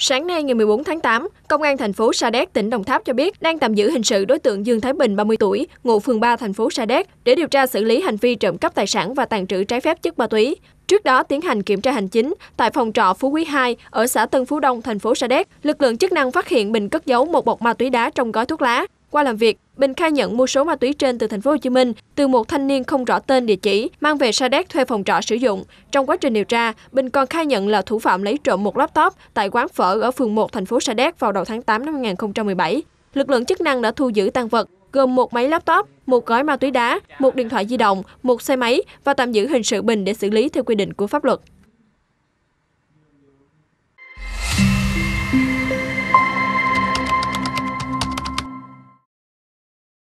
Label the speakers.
Speaker 1: Sáng nay ngày 14 tháng 8, Công an thành phố Sa Đéc, tỉnh Đồng Tháp cho biết đang tạm giữ hình sự đối tượng Dương Thái Bình 30 tuổi, ngụ phường 3 thành phố Sa Đéc để điều tra xử lý hành vi trộm cắp tài sản và tàn trữ trái phép chất ma túy. Trước đó tiến hành kiểm tra hành chính tại phòng trọ Phú Quý 2 ở xã Tân Phú Đông, thành phố Sa Đéc, lực lượng chức năng phát hiện Bình cất giấu một bọc ma túy đá trong gói thuốc lá. Qua làm việc, Bình khai nhận mua số ma túy trên từ thành phố Hồ Chí Minh từ một thanh niên không rõ tên địa chỉ mang về Sa Đéc thuê phòng trọ sử dụng. Trong quá trình điều tra, Bình còn khai nhận là thủ phạm lấy trộm một laptop tại quán phở ở phường 1 thành phố Sa Đéc vào đầu tháng 8 năm 2017. Lực lượng chức năng đã thu giữ tăng vật gồm một máy laptop, một gói ma túy đá, một điện thoại di động, một xe máy và tạm giữ hình sự Bình để xử lý theo quy định của pháp luật.